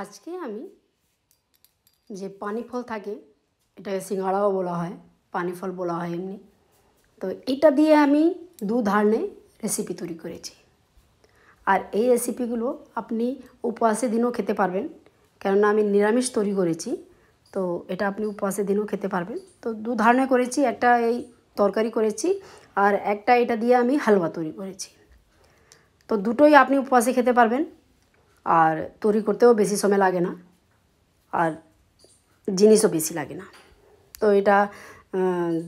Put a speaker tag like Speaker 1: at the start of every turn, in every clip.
Speaker 1: আজকে আমি যে পানি ফল থাকে এটাকে সিঙ্গাড়াও বলা হয় পানি ফল বলা হয় এমনি তো এটা দিয়ে আমি দু ধরনের রেসিপি তৈরি করেছি আর এই রেসিপিগুলো আপনি উপবাসের দিনও খেতে পারবেন কেননা আমি নিরামিষ তৈরি করেছি তো এটা আপনি উপবাসের দিনও খেতে পারবেন তো দু ধরনের করেছি একটা এই তরকারি করেছি আর একটা এটা দিয়ে আমি হালুয়া তৈরি করেছি তো দুটোই আপনি উপবাসে খেতে পারবেন আর তৈরি করতেও বেশি সময় লাগে না আর জিনিসও বেশি লাগে না তো এটা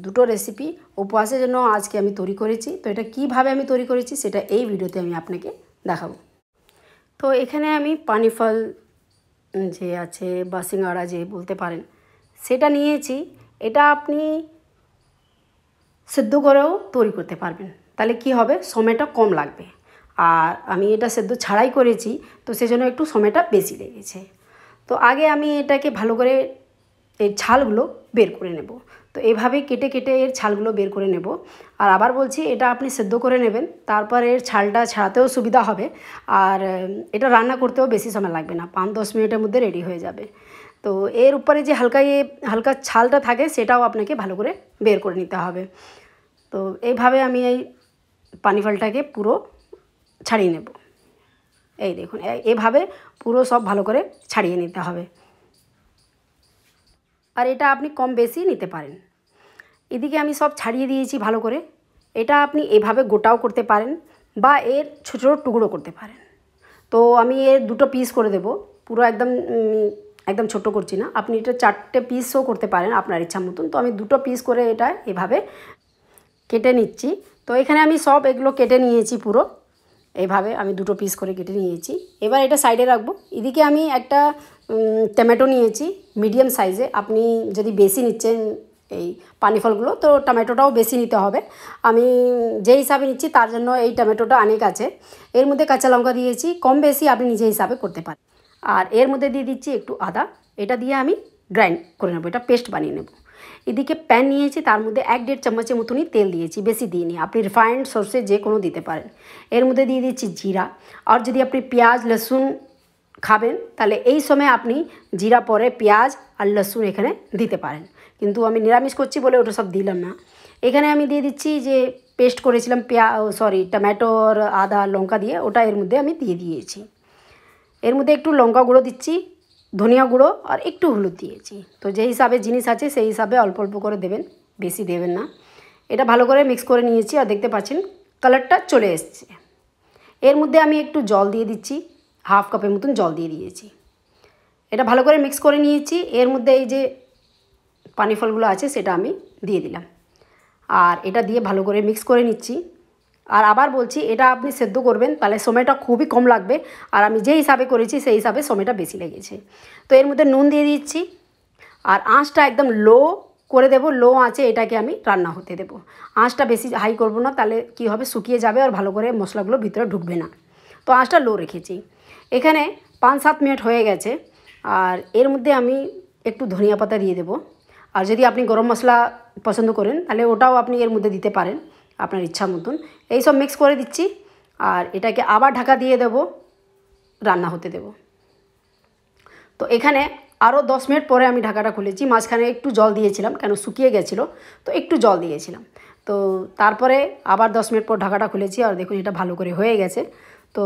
Speaker 1: দুটো রেসিপি উপবাসের জন্য আজকে আমি তৈরি করেছি তো এটা কিভাবে আমি তৈরি করেছি সেটা এই ভিডিওতে আমি আপনাকে দেখাবো তো এখানে আমি পানিফল যে আছে বা যে বলতে পারেন সেটা নিয়েছি এটা আপনি সেদ্ধ করেও তৈরি করতে পারবেন তাহলে কি হবে সময়টা কম লাগবে আর আমি এটা সেদ্ধ ছাড়াই করেছি তো সেজন্য একটু সময়টা বেশি লেগেছে তো আগে আমি এটাকে ভালো করে এর ছালগুলো বের করে নেব তো এভাবে কেটে কেটে এর ছালগুলো বের করে নেব আর আবার বলছি এটা আপনি সেদ্ধ করে নেবেন তারপর এর ছালটা ছাড়াতেও সুবিধা হবে আর এটা রান্না করতেও বেশি সময় লাগবে না পাঁচ দশ মিনিটের মধ্যে রেডি হয়ে যাবে তো এর উপরে যে হালকা এ হালকা ছালটা থাকে সেটাও আপনাকে ভালো করে বের করে নিতে হবে তো এইভাবে আমি এই পানিফলটাকে পুরো ছাড়িয়ে নেব এই দেখুন এভাবে পুরো সব ভালো করে ছাড়িয়ে নিতে হবে আর এটা আপনি কম বেশি নিতে পারেন এদিকে আমি সব ছাড়িয়ে দিয়েছি ভালো করে এটা আপনি এভাবে গোটাও করতে পারেন বা এর ছোটো ছোটো টুকরো করতে পারেন তো আমি এর দুটো পিস করে দেব পুরো একদম একদম ছোট করছি না আপনি এটা চারটে পিসও করতে পারেন আপনার ইচ্ছা মতন তো আমি দুটো পিস করে এটা এভাবে কেটে নিচ্ছি তো এখানে আমি সব এগুলো কেটে নিয়েছি পুরো এইভাবে আমি দুটো পিস করে কেটে নিয়েছি এবার এটা সাইডে রাখবো এদিকে আমি একটা টমেটো নিয়েছি মিডিয়াম সাইজে আপনি যদি বেশি নিচ্ছেন এই পানি ফলগুলো তো টমেটোটাও বেশি নিতে হবে আমি যে হিসাবে নিচ্ছি তার জন্য এই টমেটোটা অনেক আছে এর মধ্যে কাঁচা লঙ্কা দিয়েছি কম বেশি আপনি নিজে হিসাবে করতে পারেন আর এর মধ্যে দিয়ে দিচ্ছি একটু আদা এটা দিয়ে আমি গ্রাইন্ড করে নেবো এটা পেস্ট বানিয়ে নেবো এদিকে প্যান নিয়েছি তার মধ্যে এক দেড় চামচের মতনই তেল দিয়েছি বেশি দিইনি আপনি রিফাইন্ড সর্ষে যে কোনো দিতে পারেন এর মধ্যে দিয়ে দিচ্ছি জিরা আর যদি আপনি পেঁয়াজ লসুন খাবেন তাহলে এই সময় আপনি জিরা পরে পেঁয়াজ আর লসুন এখানে দিতে পারেন কিন্তু আমি নিরামিষ করছি বলে ওটা সব দিলাম না এখানে আমি দিয়ে দিচ্ছি যে পেস্ট করেছিলাম পেঁয়া সরি টমেটো আর আদা লঙ্কা দিয়ে ওটা এর মধ্যে আমি দিয়ে দিয়েছি এর মধ্যে একটু লঙ্কা গুঁড়ো দিচ্ছি ধনিয়া গুঁড়ো আর একটু হলুদ দিয়েছি তো যে হিসাবে জিনিস আছে সেই হিসাবে অল্প অল্প করে দেবেন বেশি দেবেন না এটা ভালো করে মিক্স করে নিয়েছি আর দেখতে পাচ্ছেন কালারটা চলে এসছে এর মধ্যে আমি একটু জল দিয়ে দিচ্ছি হাফ কাপের মতন জল দিয়ে দিয়েছি এটা ভালো করে মিক্স করে নিয়েছি এর মধ্যে এই যে পানি ফলগুলো আছে সেটা আমি দিয়ে দিলাম আর এটা দিয়ে ভালো করে মিক্স করে নিচ্ছি আর আবার বলছি এটা আপনি সেদ্ধ করবেন তাহলে সময়টা খুবই কম লাগবে আর আমি যে হিসাবে করেছি সেই হিসাবে সময়টা বেশি লেগেছে তো এর মধ্যে নুন দিয়ে দিচ্ছি আর আঁচটা একদম লো করে দেব লো আঁচে এটাকে আমি রান্না হতে দেবো আঁচটা বেশি হাই করব না তাহলে কি হবে শুকিয়ে যাবে আর ভালো করে মশলাগুলো ভিতরে ঢুকবে না তো আঁচটা লো রেখেছি এখানে পাঁচ সাত মিনিট হয়ে গেছে আর এর মধ্যে আমি একটু ধনিয়া পাতা দিয়ে দেবো আর যদি আপনি গরম মশলা পছন্দ করেন তাহলে ওটাও আপনি এর মধ্যে দিতে পারেন আপনার ইচ্ছা মতন এই সব মিক্স করে দিচ্ছি আর এটাকে আবার ঢাকা দিয়ে দেব রান্না হতে দেব তো এখানে আরও দশ মিনিট পরে আমি ঢাকাটা খুলেছি মাঝখানে একটু জল দিয়েছিলাম কেন শুকিয়ে গেছিলো তো একটু জল দিয়েছিলাম তো তারপরে আবার দশ মিনিট পর ঢাকাটা খুলেছি আর দেখুন এটা ভালো করে হয়ে গেছে তো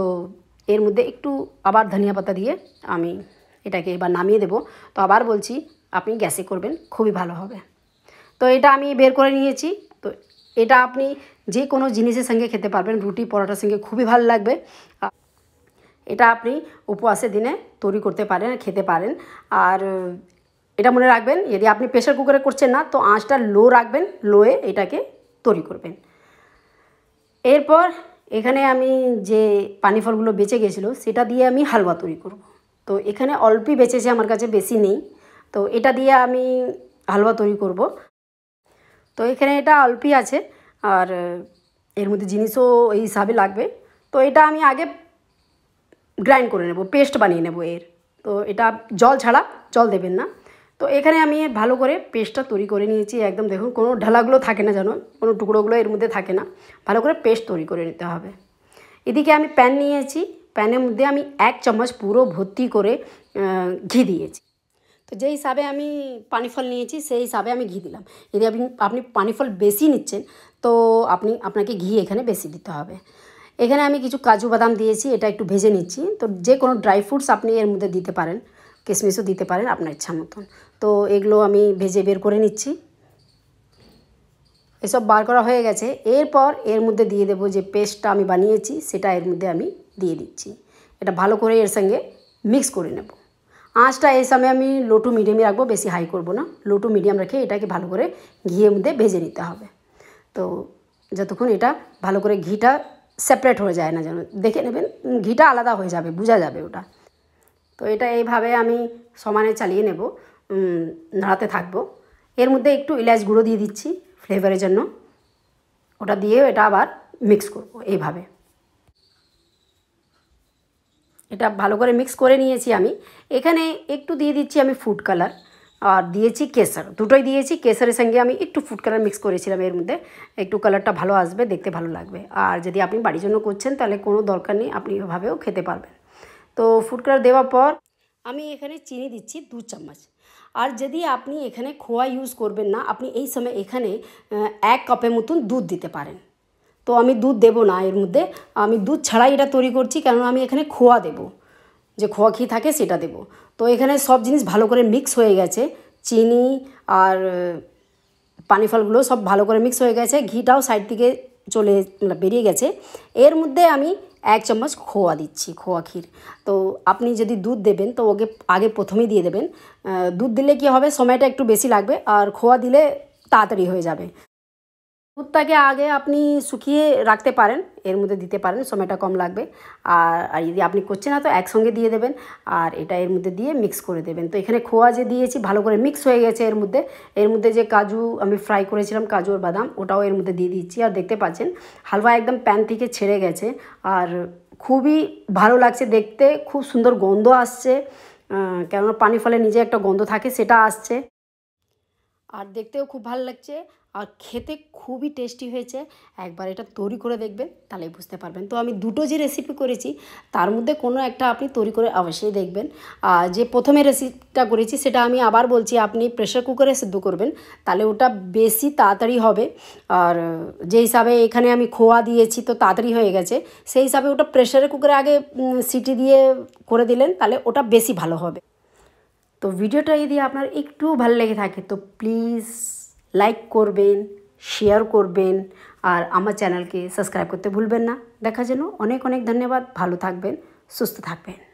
Speaker 1: এর মধ্যে একটু আবার ধনিয়া পাতা দিয়ে আমি এটাকে এবার নামিয়ে দেব তো আবার বলছি আপনি গ্যাসে করবেন খুবই ভালো হবে তো এটা আমি বের করে নিয়েছি তো এটা আপনি যে কোনো জিনিসের সঙ্গে খেতে পারবেন রুটি পরোটার সঙ্গে খুবই ভালো লাগবে এটা আপনি উপবাসের দিনে তৈরি করতে পারেন খেতে পারেন আর এটা মনে রাখবেন যদি আপনি প্রেশার কুকারে করছেন না তো আঁচটা লো রাখবেন লোয়ে এটাকে তৈরি করবেন এরপর এখানে আমি যে পানি ফলগুলো বেঁচে গেছিলো সেটা দিয়ে আমি হালুয়া তৈরি করব তো এখানে অল্পই বেঁচেছে আমার কাছে বেশি নেই তো এটা দিয়ে আমি হালুয়া তৈরি করব তো এখানে এটা অল্পই আছে আর এর মধ্যে জিনিসও এই হিসাবে লাগবে তো এটা আমি আগে গ্রাইন্ড করে নেব পেস্ট বানিয়ে নেব এর তো এটা জল ছাড়া জল দেবেন না তো এখানে আমি ভালো করে পেস্টটা তৈরি করে নিয়েছি একদম দেখুন কোনো ঢালাগুলো থাকে না জানো কোনো টুকরোগুলো এর মধ্যে থাকে না ভালো করে পেস্ট তৈরি করে নিতে হবে এদিকে আমি প্যান নিয়েছি প্যানের মধ্যে আমি এক চামচ পুরো ভর্তি করে ঘি দিয়েছি তো যে হিসাবে আমি পানিফল নিয়েছি সেই হিসাবে আমি ঘি দিলাম যদি আপনি আপনি পানিফল বেশি নিচ্ছেন তো আপনি আপনাকে ঘি এখানে বেশি দিতে হবে এখানে আমি কিছু কাজু বাদাম দিয়েছি এটা একটু ভেজে নিচ্ছি তো যে কোনো ড্রাই ফ্রুটস আপনি এর মধ্যে দিতে পারেন কিশমিশও দিতে পারেন আপনার ইচ্ছা মতন তো এগুলো আমি ভেজে বের করে নিচ্ছি এসব বার করা হয়ে গেছে এরপর এর মধ্যে দিয়ে দেবো যে পেস্টটা আমি বানিয়েছি সেটা এর মধ্যে আমি দিয়ে দিচ্ছি এটা ভালো করে এর সঙ্গে মিক্স করে নেবো আঁচটা এই সময় আমি লো টু মিডিয়ামে রাখবো বেশি হাই করব না লো টু মিডিয়াম রেখে এটাকে ভালো করে ঘিয়ের মধ্যে ভেজে নিতে হবে তো যতক্ষণ এটা ভালো করে ঘিটা সেপারেট হয়ে যায় না যেন দেখে নেবেন ঘিটা আলাদা হয়ে যাবে বোঝা যাবে ওটা তো এটা এইভাবে আমি সমানে চালিয়ে নেব নাড়াতে থাকবো এর মধ্যে একটু ইলাচ গুঁড়ো দিয়ে দিচ্ছি ফ্লেভারের জন্য ওটা দিয়ে এটা আবার মিক্স করব এইভাবে এটা ভালো করে মিক্স করে নিয়েছি আমি এখানে একটু দিয়ে দিচ্ছি আমি ফুড কালার আর দিয়েছি কেসার দুটোই দিয়েছি কেসারের সঙ্গে আমি একটু ফুড কালার মিক্স করেছিলাম এর মধ্যে একটু কালারটা ভালো আসবে দেখতে ভালো লাগবে আর যদি আপনি বাড়ির জন্য করছেন তাহলে কোনো দরকার নেই আপনি এভাবেও খেতে পারবেন তো ফুড কালার দেওয়ার পর আমি এখানে চিনি দিচ্ছি দু চামচ আর যদি আপনি এখানে খোয়া ইউজ করবেন না আপনি এই সময় এখানে এক কাপের মতন দুধ দিতে পারেন তো আমি দুধ দেব না এর মধ্যে আমি দুধ ছাড়াই এটা তৈরি করছি কেননা আমি এখানে খোয়া দেব যে খোয়া খেয়ে থাকে সেটা দেব তো এখানে সব জিনিস ভালো করে মিক্স হয়ে গেছে চিনি আর পানি ফলগুলো সব ভালো করে মিক্স হয়ে গেছে ঘিটাও সাইড থেকে চলে বেরিয়ে গেছে এর মধ্যে আমি এক চামচ খোয়া দিচ্ছি খোয়া ক্ষীর তো আপনি যদি দুধ দেবেন তো ওকে আগে প্রথমেই দিয়ে দেবেন দুধ দিলে কি হবে সময়টা একটু বেশি লাগবে আর খোয়া দিলে তাড়াতাড়ি হয়ে যাবে দুধটাকে আগে আপনি শুকিয়ে রাখতে পারেন এর মধ্যে দিতে পারেন সময়টা কম লাগবে আর আর যদি আপনি করছেন না তো একসঙ্গে দিয়ে দেবেন আর এটা এর মধ্যে দিয়ে মিক্স করে দেবেন তো এখানে খোয়া যে দিয়েছি ভালো করে মিক্স হয়ে গেছে এর মধ্যে এর মধ্যে যে কাজু আমি ফ্রাই করেছিলাম কাজু আর বাদাম ওটাও এর মধ্যে দিয়ে দিচ্ছি আর দেখতে পাচ্ছেন হালুয়া একদম প্যান থেকে ছেড়ে গেছে আর খুবই ভালো লাগছে দেখতে খুব সুন্দর গন্ধ আসছে কেননা পানি ফলে নিজে একটা গন্ধ থাকে সেটা আসছে আর দেখতেও খুব ভালো লাগছে আর খেতে খুবই টেস্টি হয়েছে একবার এটা তৈরি করে দেখবেন তাহলে বুঝতে পারবেন তো আমি দুটো যে রেসিপি করেছি তার মধ্যে কোনো একটা আপনি তৈরি করে অবশ্যই দেখবেন আর যে প্রথমে রেসিপিটা করেছি সেটা আমি আবার বলছি আপনি প্রেশার কুকারে সেদ্ধ করবেন তাহলে ওটা বেশি তাড়াতাড়ি হবে আর যে হিসাবে এখানে আমি খোয়া দিয়েছি তো তাড়াতাড়ি হয়ে গেছে সেই হিসাবে ওটা প্রেশারে কুকারে আগে সিটি দিয়ে করে দিলেন তাহলে ওটা বেশি ভালো হবে তো ভিডিওটা যদি আপনার একটু ভালো লেগে থাকে তো প্লিজ লাইক করবেন শেয়ার করবেন আর আমার চ্যানেলকে সাবস্ক্রাইব করতে ভুলবেন না দেখা যেন অনেক অনেক ধন্যবাদ ভালো থাকবেন সুস্থ থাকবেন